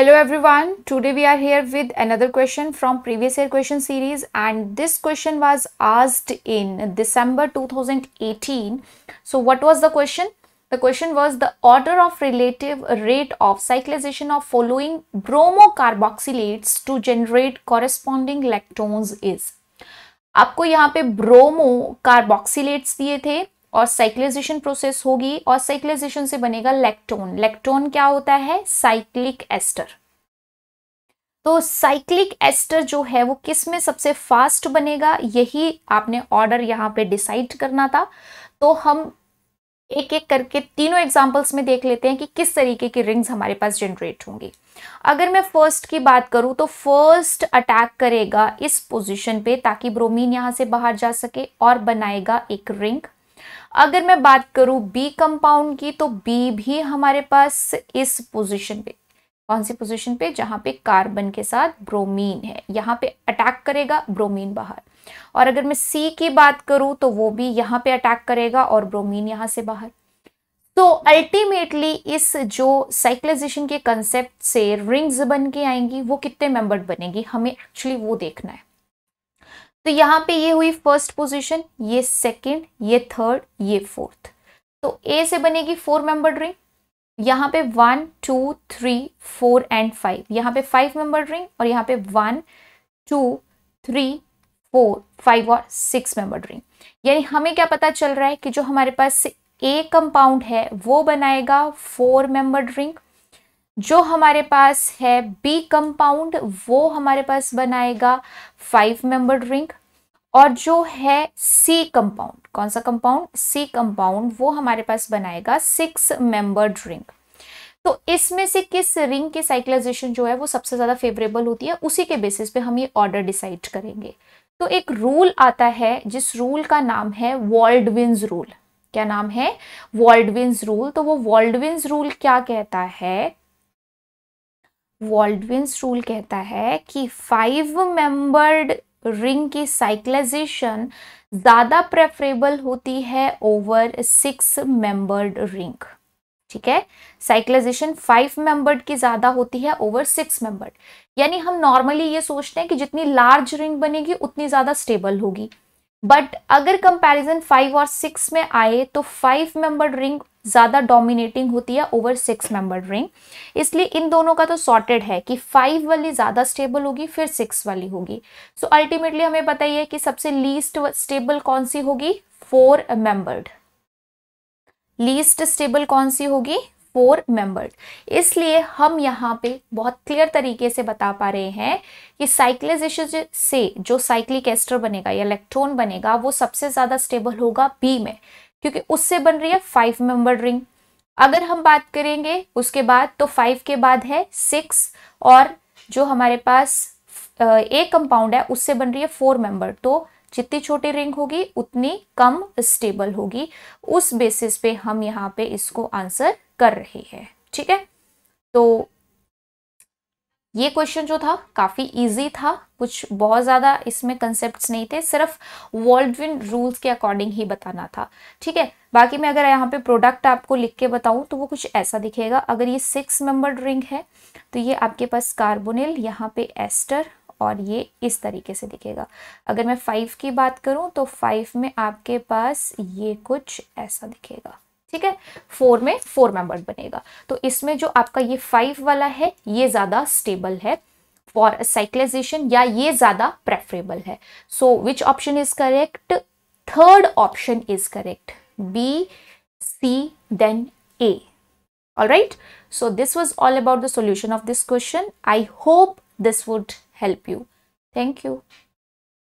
Hello everyone, today we are here with another question from previous year question series and this question was asked in December 2018. So what was the question? The question was the order of relative rate of cyclization of following bromocarboxylates to generate corresponding lectones is. आपको यहाँ पे bromo कार्बोक्सीलेट्स दिए थे और cyclisation process होगी और cyclisation से बनेगा लेक्टोन लेक्टोन क्या होता है साइक्लिक एस्टर तो साइक्लिक एस्टर जो है वो किस में सबसे फास्ट बनेगा यही आपने ऑर्डर यहाँ पे डिसाइड करना था तो हम एक एक करके तीनों एग्जाम्पल्स में देख लेते हैं कि किस तरीके की रिंग्स हमारे पास जनरेट होंगी अगर मैं फर्स्ट की बात करूं तो फर्स्ट अटैक करेगा इस पोजीशन पे ताकि ब्रोमीन यहां से बाहर जा सके और बनाएगा एक रिंग अगर मैं बात करूं बी कंपाउंड की तो बी भी हमारे पास इस पोजीशन पे कौन सी पोजीशन पे जहां पे कार्बन के साथ ब्रोमीन है यहां पे अटैक करेगा ब्रोमीन बाहर और अगर मैं सी की बात करूं तो वो भी यहां पे अटैक करेगा और ब्रोमीन यहां से बाहर तो अल्टीमेटली इस जो साइक्लाइजेशन के कंसेप्ट से रिंग्स बन के आएंगी वो कितने मेंबर्ड बनेगी हमें एक्चुअली वो देखना है तो यहाँ पे ये हुई फर्स्ट पोजीशन ये सेकंड ये थर्ड ये फोर्थ तो ए से बनेगी फोर मेंबर रिंग यहाँ पे one two three four and five यहाँ पे फाइव मेंबर रिंग और यहाँ पे one two three four five और सिक्स मेंबर रिंग यानी हमें क्या पता चल रहा है कि जो हमारे पास ए कंपाउंड है वो बनाएगा फोर मेंबर रिंग जो हमारे पास है बी कंपाउंड वो हमारे पास बनाएगा फाइव मेंबर रिंग और जो है सी कंपाउंड कौन सा कंपाउंड सी कंपाउंड वो हमारे पास बनाएगा सिक्स मेंबर रिंग तो इसमें से किस रिंग की साइक्लाइजेशन जो है वो सबसे ज़्यादा फेवरेबल होती है उसी के बेसिस पे हम ये ऑर्डर डिसाइड करेंगे तो एक रूल आता है जिस रूल का नाम है वॉल्डविन्स रूल क्या नाम है वॉल्डविन्स रूल तो वो वॉल्डविन्स रूल क्या कहता है वॉल्डविंस रूल कहता है कि फाइव मेंबर्ड रिंग की साइक्लाइजेशन ज़्यादा प्रेफरेबल होती है ओवर सिक्स मेंबर्ड रिंग ठीक है साइक्लाइजेशन फाइव मेंबर्ड की ज़्यादा होती है ओवर सिक्स मेंबर्ड यानी हम नॉर्मली ये सोचते हैं कि जितनी लार्ज रिंग बनेगी उतनी ज़्यादा स्टेबल होगी बट अगर कंपैरिजन फाइव और सिक्स में आए तो फाइव मेंबर रिंग ज़्यादा डोमिनेटिंग होती है ओवर सिक्स मेंबर रिंग इसलिए इन दोनों का तो सॉर्टेड है कि फाइव वाली ज़्यादा स्टेबल होगी फिर सिक्स वाली होगी सो so, अल्टीमेटली हमें पता ही है कि सबसे लीस्ट स्टेबल कौन सी होगी फोर मेंबर्ड लीस्ट स्टेबल कौन सी होगी फोर मेंबर्स इसलिए हम यहाँ पे बहुत क्लियर तरीके से बता पा रहे हैं कि साइक्लाइजेशन से जो साइक्लिक एस्टर बनेगा या इलेक्ट्रॉन बनेगा वो सबसे ज़्यादा स्टेबल होगा बी में क्योंकि उससे बन रही है फाइव मेंबर रिंग अगर हम बात करेंगे उसके बाद तो फाइव के बाद है सिक्स और जो हमारे पास एक कंपाउंड है उससे बन रही है फोर मेंबर तो जितनी छोटी रिंग होगी उतनी कम स्टेबल होगी उस बेसिस पे हम यहाँ पे इसको आंसर कर रहे हैं ठीक है तो ये क्वेश्चन जो था काफ़ी इजी था कुछ बहुत ज़्यादा इसमें कंसेप्ट्स नहीं थे सिर्फ वर्ल्डविन रूल्स के अकॉर्डिंग ही बताना था ठीक है बाकी मैं अगर यहाँ पे प्रोडक्ट आपको लिख के बताऊं तो वो कुछ ऐसा दिखेगा अगर ये सिक्स मेंबर रिंग है तो ये आपके पास कार्बोनिल यहाँ पे एस्टर और ये इस तरीके से दिखेगा अगर मैं फाइव की बात करूँ तो फाइव में आपके पास ये कुछ ऐसा दिखेगा ठीक है फोर में फोर मेंबर बनेगा तो इसमें जो आपका ये फाइव वाला है ये ज़्यादा स्टेबल है फॉर साइक्लाइजेशन या ये ज़्यादा प्रेफरेबल है so which option is correct third option is correct B C then A all right so this was all about the solution of this question I hope this would help you thank you